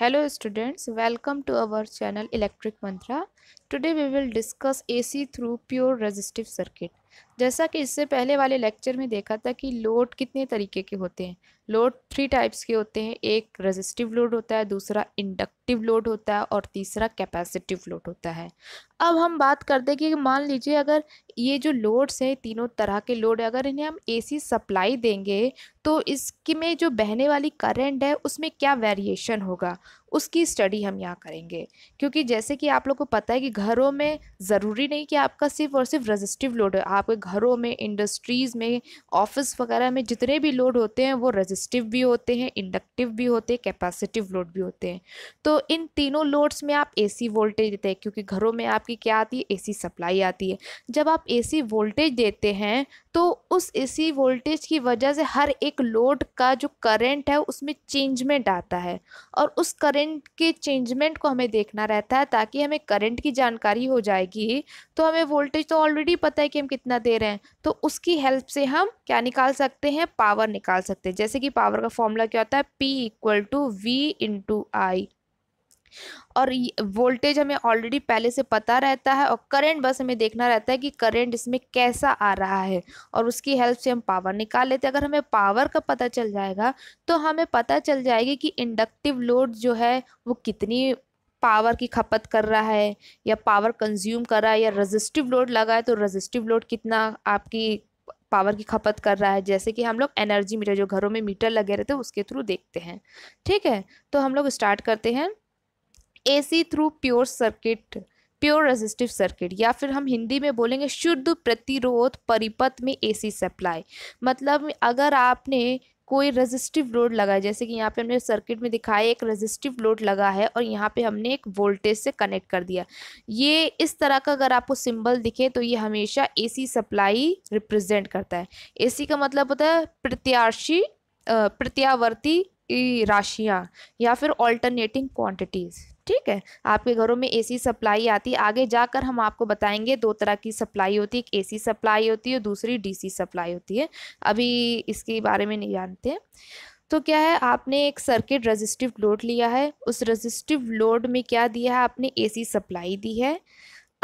Hello students, welcome to our channel Electric Mantra. Today we will discuss AC through pure resistive circuit. जैसा कि इससे पहले वाले lecture में देखा था कि लोड कितने तरीके के होते हैं लोड थ्री टाइप्स के होते हैं एक रजिस्टिव लोड होता है दूसरा इंडक्टिव लोड होता है और तीसरा कैपेसिटिव लोड होता है अब हम बात करते हैं कि मान लीजिए अगर ये जो लोड्स हैं तीनों तरह के लोड अगर इन्हें हम एसी सप्लाई देंगे तो इसके में जो बहने वाली करंट है उसमें क्या वेरिएशन होगा उसकी स्टडी हम यहाँ करेंगे क्योंकि जैसे कि आप लोग को पता है कि घरों में ज़रूरी नहीं कि आपका सिर्फ और सिर्फ रजिस्टिव लोड है आपके घरों में इंडस्ट्रीज़ में ऑफिस वगैरह में जितने भी लोड होते हैं वो रजिस्टिव भी होते हैं इंडक्टिव भी होते हैं कैपेसिटिव लोड भी होते हैं तो इन तीनों लोड्स में आप एसी वोल्टेज देते हैं क्योंकि घरों में आपकी क्या आती है ए सप्लाई आती है जब आप ए वोल्टेज देते हैं तो उस एसी वोल्टेज की वजह से हर एक लोड का जो करंट है उसमें चेंजमेंट आता है और उस करंट के चेंजमेंट को हमें देखना रहता है ताकि हमें करंट की जानकारी हो जाएगी तो हमें वोल्टेज तो ऑलरेडी पता है कि हम कितना दे रहे हैं तो उसकी हेल्प से हम क्या निकाल सकते हैं पावर निकाल सकते हैं जैसे कि पावर का फॉर्मूला क्या होता है P equal to V into I और वोल्टेज हमें ऑलरेडी पहले से पता रहता है और करंट बस हमें देखना रहता है कि करंट इसमें कैसा आ रहा है और उसकी हेल्प से हम पावर निकाल लेते हैं अगर हमें पावर का पता चल जाएगा तो हमें पता चल जाएगी कि इंडक्टिव लोड जो है वो कितनी पावर की खपत कर रहा है या पावर कंज्यूम कर रहा है या रजिस्टिव लोड लगा है तो रजिस्टिव लोड कितना आपकी पावर की खपत कर रहा है जैसे कि हम लोग एनर्जी मीटर जो घरों में मीटर लगे रहते हैं उसके थ्रू देखते हैं ठीक है तो हम लोग स्टार्ट करते हैं AC through pure circuit pure resistive circuit या फिर हम हिंदी में बोलेंगे शुद्ध प्रतिरोध परिपथ में एसी सप्लाई मतलब अगर आपने कोई रेजिस्टिव लोड लगा जैसे कि यहाँ पे हमने सर्किट में दिखाया एक रेजिस्टिव लोड लगा है और यहाँ पे हमने एक वोल्टेज से कनेक्ट कर दिया ये इस तरह का अगर आपको सिंबल दिखे तो ये हमेशा एसी सप्लाई रिप्रेजेंट करता है एसी का मतलब होता है प्रत्याशी प्रत्यावर्ती राशियाँ या फिर ऑल्टरनेटिंग क्वांटिटीज़ ठीक है आपके घरों में एसी सप्लाई आती है आगे जाकर हम आपको बताएंगे दो तरह की सप्लाई होती है एक एसी सप्लाई होती है दूसरी डीसी सप्लाई होती है अभी इसके बारे में नहीं जानते तो क्या है आपने एक सर्किट रजिस्टिव लोड लिया है उस रजिस्टिव लोड में क्या दिया है आपने सी सप्लाई दी है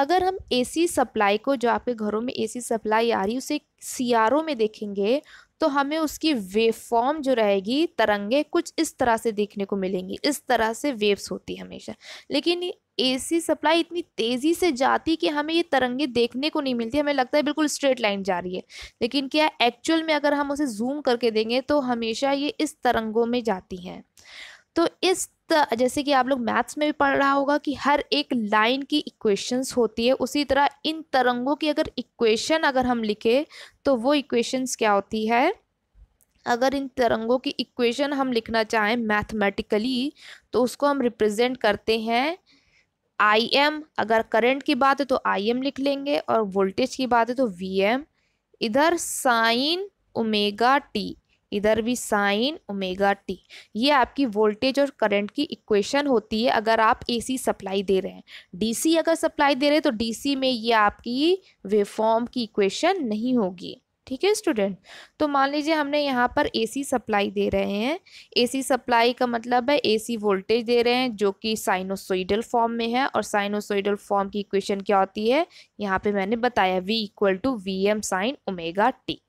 अगर हम एसी सप्लाई को जो आपके घरों में एसी सप्लाई आ रही है उसे सीआरओ में देखेंगे तो हमें उसकी वेव फॉर्म जो रहेगी तरंगे कुछ इस तरह से देखने को मिलेंगी इस तरह से वेव्स होती है हमेशा लेकिन एसी सप्लाई इतनी तेज़ी से जाती कि हमें ये तरंगे देखने को नहीं मिलती हमें लगता है बिल्कुल स्ट्रेट लाइन जा रही है लेकिन क्या एक्चुअल में अगर हम उसे जूम करके देंगे तो हमेशा ये इस तरंगों में जाती हैं इस जैसे कि आप लोग मैथ्स में भी पढ़ रहा होगा कि हर एक लाइन की इक्वेशंस होती है उसी तरह इन तरंगों की अगर इक्वेशन अगर हम लिखें तो वो इक्वेशंस क्या होती है अगर इन तरंगों की इक्वेशन हम लिखना चाहें मैथमेटिकली तो उसको हम रिप्रेजेंट करते हैं आई एम अगर करंट की बात है तो आई एम लिख लेंगे और वोल्टेज की बात है तो वी एम इधर साइन ओमेगा टी इधर भी साइन ओमेगा टी ये आपकी वोल्टेज और करंट की इक्वेशन होती है अगर आप एसी सप्लाई दे रहे हैं डीसी अगर सप्लाई दे रहे हैं तो डीसी में ये आपकी वेफॉर्म की इक्वेशन नहीं होगी ठीक है स्टूडेंट तो मान लीजिए हमने यहाँ पर एसी सप्लाई दे रहे हैं एसी सप्लाई का मतलब है एसी वोल्टेज दे रहे हैं जो कि साइनोसोइडल फॉर्म में है और साइनोसोइडल फॉर्म की इक्वेशन क्या होती है यहाँ पे मैंने बताया V equal to V M sine omega T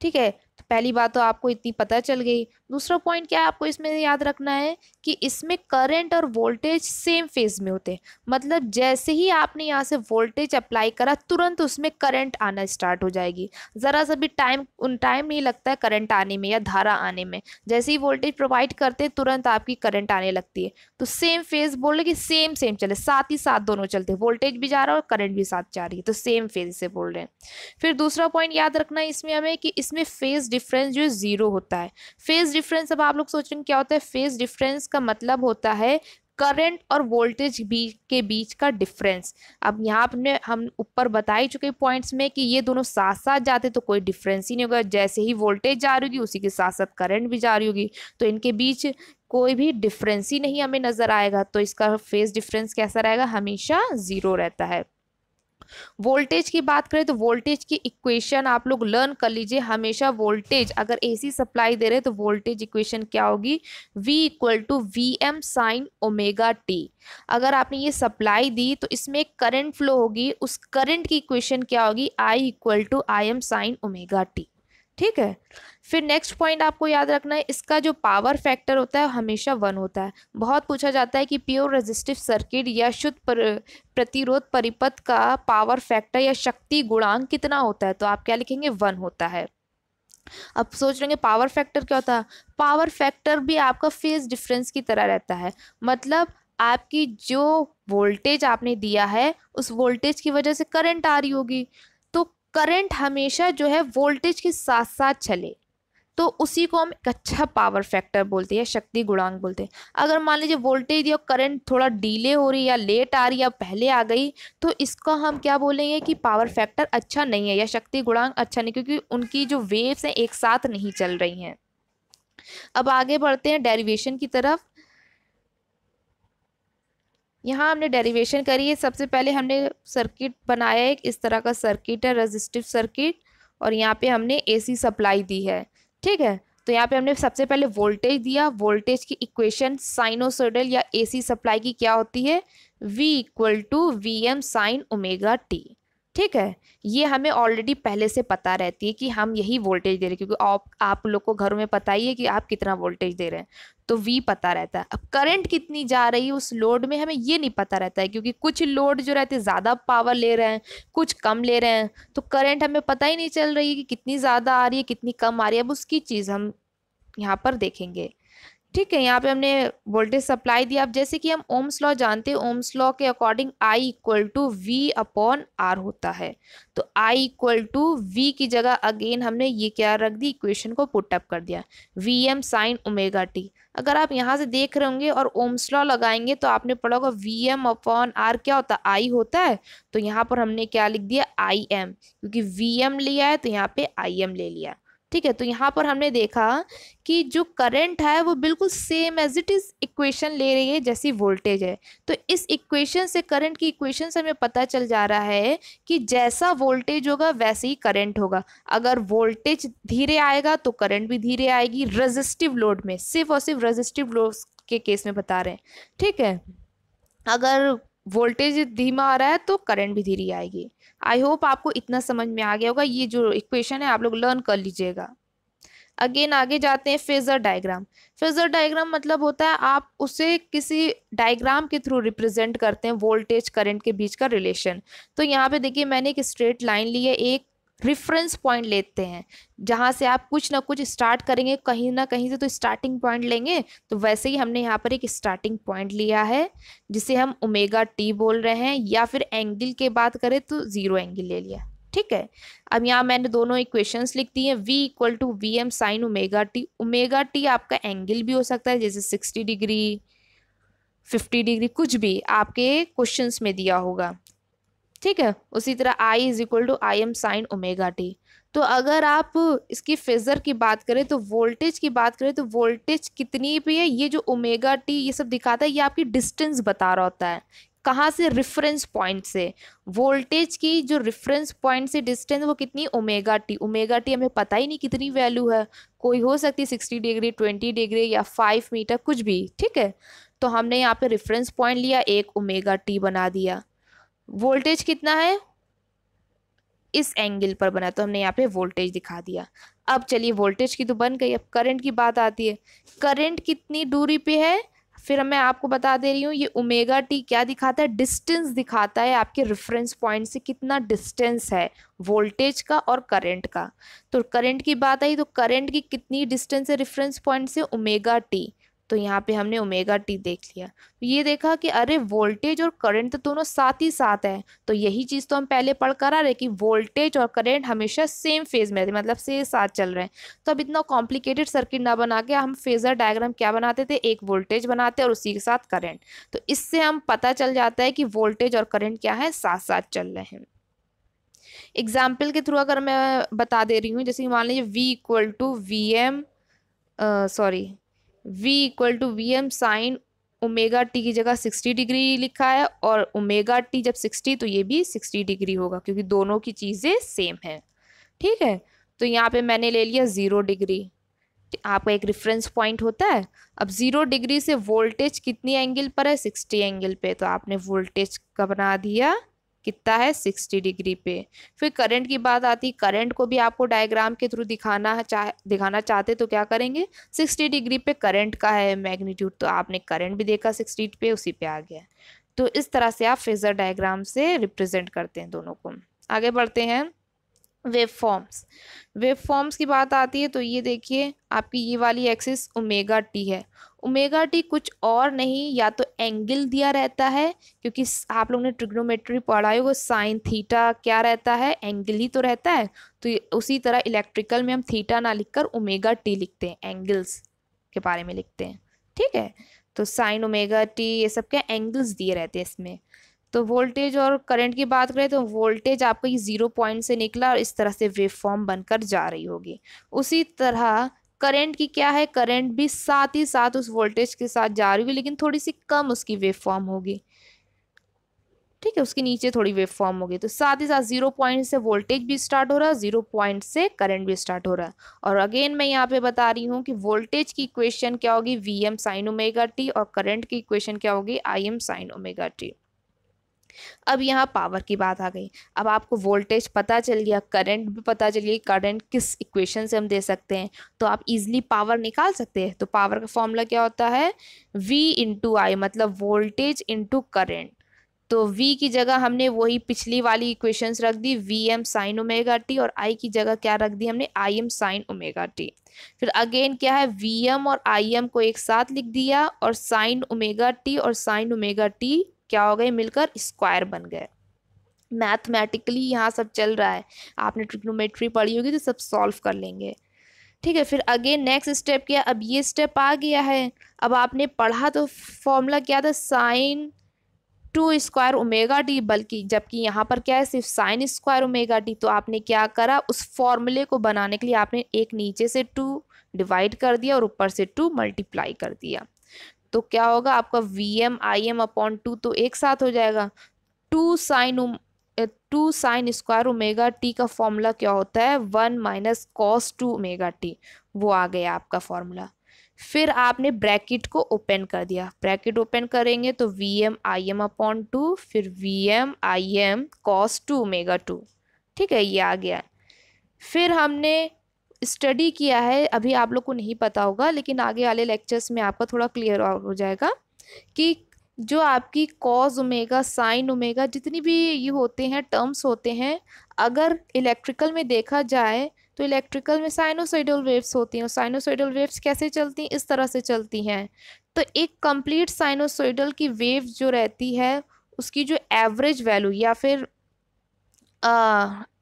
ठीक है पहली बात तो आपको इतनी पता चल गई दूसरा पॉइंट क्या है आपको इसमें याद रखना है कि इसमें करंट और वोल्टेज सेम फेज में होते हैं मतलब जैसे ही आपने यहाँ से वोल्टेज अप्लाई करा तुरंत उसमें करंट आना स्टार्ट हो जाएगी ज़रा सा भी टाइम उन टाइम नहीं लगता है करंट आने में या धारा आने में जैसे ही वोल्टेज प्रोवाइड करते हैं तुरंत आपकी करंट आने लगती है तो सेम फेज बोल रहे कि सेम सेम चले साथ ही साथ दोनों चलते वोल्टेज भी जा रहा है और करंट भी साथ जा रही है तो सेम फेज से बोल रहे हैं फिर दूसरा पॉइंट याद रखना है इसमें हमें कि इसमें फेज डिफरेंस जो है ज़ीरो होता है फेज डिफरेंस अब आप लोग सोच रहे हैं क्या होता है फेज डिफरेंस का मतलब होता है करंट और वोल्टेज बीच के बीच का डिफरेंस अब यहाँ आपने हम ऊपर बता ही चुके पॉइंट्स में कि ये दोनों साथ साथ जाते तो कोई डिफरेंस ही नहीं होगा जैसे ही वोल्टेज जा रही होगी उसी के साथ साथ करंट भी जा रही होगी तो इनके बीच कोई भी डिफरेंस ही नहीं हमें नज़र आएगा तो इसका फेज डिफरेंस कैसा रहेगा हमेशा ज़ीरो रहता है वोल्टेज की बात करें तो वोल्टेज की इक्वेशन आप लोग लर्न कर लीजिए हमेशा वोल्टेज अगर एसी सप्लाई दे रहे तो वोल्टेज इक्वेशन क्या होगी V equal to V M sine omega T अगर आपने ये सप्लाई दी तो इसमें एक करंट फ्लो होगी उस करंट की इक्वेशन क्या होगी I equal to I M sine omega T ठीक है फिर नेक्स्ट पॉइंट आपको याद रखना है इसका जो पावर फैक्टर होता है हमेशा वन होता है बहुत पूछा जाता है कि प्योर रेजिस्टिव सर्किट या शुद्ध पर, प्रतिरोध परिपथ का पावर फैक्टर या शक्ति गुणांक कितना होता है तो आप क्या लिखेंगे वन होता है अब सोच हैं पावर फैक्टर क्या होता है पावर फैक्टर भी आपका फेज डिफरेंस की तरह रहता है मतलब आपकी जो वोल्टेज आपने दिया है उस वोल्टेज की वजह से करंट आ रही होगी करंट हमेशा जो है वोल्टेज के साथ साथ चले तो उसी को हम एक अच्छा पावर फैक्टर बोलते हैं शक्ति गुणांक बोलते हैं अगर मान लीजिए वोल्टेज या करंट थोड़ा डीले हो रही या लेट आ रही या पहले आ गई तो इसका हम क्या बोलेंगे कि पावर फैक्टर अच्छा नहीं है या शक्ति गुणांक अच्छा नहीं क्योंकि उनकी जो वेव्स हैं एक साथ नहीं चल रही हैं अब आगे बढ़ते हैं डेरिवेशन की तरफ यहाँ हमने डेरिवेशन करी है सबसे पहले हमने सर्किट बनाया है इस तरह का सर्किट है रजिस्टिव सर्किट और यहाँ पे हमने एसी सप्लाई दी है ठीक है तो यहाँ पे हमने सबसे पहले वोल्टेज दिया वोल्टेज की इक्वेशन साइनोसोडल या एसी सप्लाई की क्या होती है V equal to V M sine omega T ठीक है ये हमें ऑलरेडी पहले से पता रहती है कि हम यही वोल्टेज दे रहे हैं क्योंकि आप आप लोग को घरों में पता ही है कि आप कितना वोल्टेज दे रहे हैं तो वी पता रहता है अब करंट कितनी जा रही है उस लोड में हमें ये नहीं पता रहता है क्योंकि कुछ लोड जो रहते हैं ज़्यादा पावर ले रहे हैं कुछ कम ले रहे हैं तो करंट हमें पता ही नहीं चल रही है कि कितनी ज़्यादा आ रही है कितनी कम आ रही है अब उसकी चीज़ हम यहाँ पर देखेंगे ठीक है यहाँ पे हमने वोल्टेज सप्लाई दिया अब जैसे कि हम ओम्स लॉ जानते हैं ओम्स लॉ के according I equal to V upon R होता है तो आई इक्वल टू वी की जगह अगेन हमने ये क्या रख दी इक्वेशन को पुटअप कर दिया V M sine omega T अगर आप यहाँ से देख रहे होंगे और ओम्स लॉ लगाएंगे तो आपने पढ़ा होगा वी एम अपॉन आर क्या होता है आई होता है तो यहाँ पर हमने क्या लिख दिया आई एम क्योंकि वी एम लिया है तो यहाँ पे आई एम ले लिया ठीक है तो यहाँ पर हमने देखा कि जो करंट है वो बिल्कुल same as it is equation ले रही है जैसी वोल्टेज है तो इस इक्वेशन से करंट की इक्वेशन से हमें पता चल जा रहा है कि जैसा वोल्टेज होगा वैसे ही करंट होगा अगर वोल्टेज धीरे आएगा तो करंट भी धीरे आएगी रजिस्टिव लोड में सिर्फ और सिर्फ रजिस्टिव लोड के केस में बता रहे हैं ठीक है अगर वोल्टेज धीमा आ रहा है तो करंट भी धीरे आएगी आई होप आपको इतना समझ में आ गया होगा ये जो इक्वेशन है आप लोग लर्न कर लीजिएगा अगेन आगे जाते हैं फेजर डायग्राम फेजर डायग्राम मतलब होता है आप उसे किसी डायग्राम के थ्रू रिप्रेजेंट करते हैं वोल्टेज करंट के बीच का रिलेशन तो यहाँ पे देखिए मैंने एक स्ट्रेट लाइन ली है एक रिफरेंस पॉइंट लेते हैं जहाँ से आप कुछ ना कुछ स्टार्ट करेंगे कहीं ना कहीं से तो स्टार्टिंग पॉइंट लेंगे तो वैसे ही हमने यहाँ पर एक स्टार्टिंग पॉइंट लिया है जिसे हम ओमेगा टी बोल रहे हैं या फिर एंगल के बात करें तो ज़ीरो एंगल ले लिया ठीक है अब यहाँ मैंने दोनों इक्वेशंस लिख दी हैं V equal to V M sine omega T omega T आपका एंगल भी हो सकता है जैसे सिक्सटी डिग्री फिफ्टी डिग्री कुछ भी आपके क्वेश्चन में दिया होगा ठीक है उसी तरह I is equal to I M sine omega T तो अगर आप इसकी फेज़र की बात करें तो वोल्टेज की बात करें तो वोल्टेज कितनी पे है ये जो ओमेगा टी ये सब दिखाता है ये आपकी डिस्टेंस बता रहा होता है कहाँ से रिफरेंस पॉइंट से वोल्टेज की जो रिफरेंस पॉइंट से डिस्टेंस वो कितनी ओमेगा टी ओमेगा टी हमें पता ही नहीं कितनी वैल्यू है कोई हो सकती है सिक्सटी डिग्री ट्वेंटी डिग्री या फाइव मीटर कुछ भी ठीक है तो हमने यहाँ पे रिफरेंस पॉइंट लिया एक ओमेगा टी बना दिया वोल्टेज कितना है इस एंगल पर बना तो हमने यहाँ पे वोल्टेज दिखा दिया अब चलिए वोल्टेज की तो बन गई अब करंट की बात आती है करंट कितनी दूरी पे है फिर मैं आपको बता दे रही हूँ ये ओमेगा टी क्या दिखाता है डिस्टेंस दिखाता है आपके रेफरेंस पॉइंट से कितना डिस्टेंस है वोल्टेज का और करंट का तो करंट की बात आई तो करंट की कितनी डिस्टेंस है रेफरेंस पॉइंट से ओमेगा टी तो यहाँ पे हमने ओमेगा टी देख लिया तो ये देखा कि अरे वोल्टेज और करंट तो दोनों साथ ही साथ हैं तो यही चीज़ तो हम पहले पढ़ कर आ रहे कि वोल्टेज और करंट हमेशा सेम फेज में रहते मतलब से साथ चल रहे हैं तो अब इतना कॉम्प्लिकेटेड सर्किट ना बना के हम फेजर डायग्राम क्या बनाते थे एक वोल्टेज बनाते और उसी के साथ करेंट तो इससे हम पता चल जाता है कि वोल्टेज और करेंट क्या है साथ साथ चल रहे हैं एग्जाम्पल के थ्रू अगर मैं बता दे रही हूँ जैसे मान लीजिए V equal to V M sorry v equal to V M sine omega T की जगह 60 डिग्री लिखा है और ओमेगा टी जब 60 तो ये भी 60 डिग्री होगा क्योंकि दोनों की चीज़ें सेम हैं ठीक है तो यहाँ पे मैंने ले लिया ज़ीरो डिग्री आपका एक रिफरेंस पॉइंट होता है अब ज़ीरो डिग्री से वोल्टेज कितनी एंगल पर है सिक्सटी एंगल पे तो आपने वोल्टेज का बना दिया कितना है 60 डिग्री पे फिर करंट की बात आती करंट को भी आपको डायग्राम के थ्रू दिखाना चाहे दिखाना चाहते तो क्या करेंगे 60 डिग्री पे करंट का है मैग्नीट्यूड तो आपने करंट भी देखा 60 पे उसी पे आ गया तो इस तरह से आप फेजर डायग्राम से रिप्रेजेंट करते हैं दोनों को आगे बढ़ते हैं वेब फॉर्म्स वेब फॉर्म्स की बात आती है तो ये देखिए आपकी ये वाली एक्सिस ओमेगा टी है ओमेगा टी कुछ और नहीं या तो एंगल दिया रहता है क्योंकि आप लोग ने ट्रिग्नोमेट्री पढ़ा वो साइन थीटा क्या रहता है एंगल ही तो रहता है तो उसी तरह इलेक्ट्रिकल में हम थीटा ना लिखकर ओमेगा टी लिखते हैं एंगल्स के बारे में लिखते हैं ठीक है तो साइन ओमेगा टी ये सब क्या एंगल्स दिए रहते हैं इसमें तो वोल्टेज और करंट की बात करें तो वोल्टेज आपका ये ज़ीरो पॉइंट से निकला और इस तरह से वेव फॉर्म बनकर जा रही होगी उसी तरह करंट की क्या है करंट भी साथ ही साथ उस वोल्टेज के साथ जा रही होगी लेकिन थोड़ी सी कम उसकी वेव फॉर्म होगी ठीक है उसके नीचे थोड़ी वेव फॉर्म होगी तो साथ ही साथ जीरो पॉइंट से वोल्टेज भी स्टार्ट हो रहा है जीरो पॉइंट से करंट भी स्टार्ट हो रहा है और अगेन मैं यहाँ पे बता रही हूँ कि वोल्टेज की इक्वेशन क्या होगी V M sine omega T और करंट की इक्वेशन क्या होगी I M sine omega T अब यहाँ पावर की बात आ गई अब आपको वोल्टेज पता चल गया करंट भी पता चल गया करंट किस इक्वेशन से हम दे सकते हैं तो आप इजीली पावर निकाल सकते हैं तो पावर का फॉर्मूला क्या होता है वी इंटू आई मतलब वोल्टेज इंटू करेंट तो v की जगह हमने वही पिछली वाली इक्वेशंस रख दी V M sine omega T और i की जगह क्या रख दी हमने I M sine omega T फिर अगेन क्या है वी एम और आई एम को एक साथ लिख दिया और साइन ओमेगा टी और साइन ओमेगा टी क्या हो गए मिलकर स्क्वायर बन गए मैथमेटिकली यहाँ सब चल रहा है आपने ट्रिग्नोमेट्री पढ़ी होगी तो सब सॉल्व कर लेंगे ठीक है फिर अगेन नेक्स्ट स्टेप क्या अब ये स्टेप आ गया है अब आपने पढ़ा तो फॉर्मूला क्या था sine two square omega D बल्कि जबकि यहाँ पर क्या है सिर्फ साइन स्क्वायर ओमेगा डी तो आपने क्या करा उस फॉर्मूले को बनाने के लिए आपने एक नीचे से टू डिवाइड कर दिया और ऊपर से टू मल्टीप्लाई कर दिया तो क्या होगा आपका V M I M upon two तो एक साथ हो जाएगा two sine two sine square omega T का फॉर्मूला क्या होता है one minus cos two omega T वो आ गया आपका फॉर्मूला फिर आपने ब्रैकेट को ओपन कर दिया ब्रैकेट ओपन करेंगे तो V M I M upon two फिर V M I M cos two omega two ठीक है ये आ गया फिर हमने स्टडी किया है अभी आप लोग को नहीं पता होगा लेकिन आगे वाले लेक्चर्स में आपका थोड़ा क्लियर हो जाएगा कि जो आपकी कॉज उमेगा साइन उमेगा जितनी भी ये होते हैं टर्म्स होते हैं अगर इलेक्ट्रिकल में देखा जाए तो इलेक्ट्रिकल में साइनोसाइडल वेव्स होती हैं साइनोसाइडल वेव्स कैसे चलती हैं इस तरह से चलती हैं तो एक कंप्लीट साइनोसोइडल की वेव जो रहती है उसकी जो एवरेज वैल्यू या फिर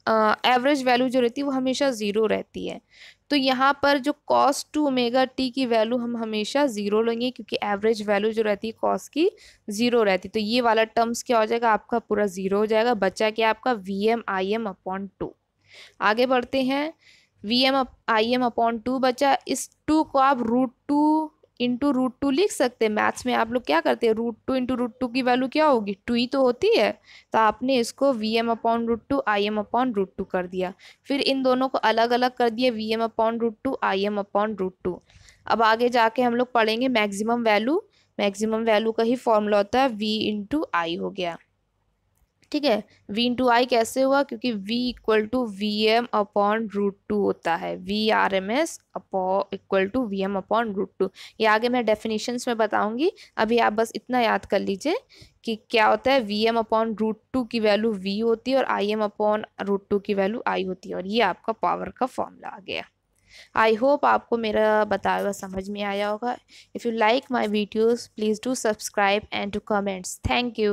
एवरेज वैल्यू जो रहती है वो हमेशा ज़ीरो रहती है तो यहाँ पर जो कॉस टू ओमेगा टी की वैल्यू हम हमेशा ज़ीरो लेंगे क्योंकि एवरेज वैल्यू जो रहती है कॉस की ज़ीरो रहती है तो ये वाला टर्म्स क्या हो जाएगा आपका पूरा ज़ीरो हो जाएगा बचा क्या आपका V M I M upon two आगे बढ़ते हैं V M I M upon two बचा इस टू को आप root two into root two लिख सकते हैं मैथ्स में आप लोग क्या करते हैं root two into root two की वैल्यू क्या होगी टू ही तो होती है तो आपने इसको V M upon root two I M upon root two कर दिया फिर इन दोनों को अलग अलग कर दिया V M upon root two I M upon root two अब आगे जाके हम लोग पढ़ेंगे मैक्सिमम वैल्यू मैक्सिमम वैल्यू का ही फॉर्मूला होता है वी इंटू आई हो गया ठीक है वी इंटू आई कैसे हुआ क्योंकि V equal to V M upon root two होता है V R M S upon equal to V M upon root two ये आगे मैं डेफिनेशंस में बताऊंगी अभी आप बस इतना याद कर लीजिए कि क्या होता है V M upon root two की वैल्यू वी होती है और I M upon root two की वैल्यू आई होती है और ये आपका पावर का फॉर्मूला आ गया आई होप आपको मेरा बताया हुआ समझ में आया होगा if you like my videos please do subscribe and to comments thank you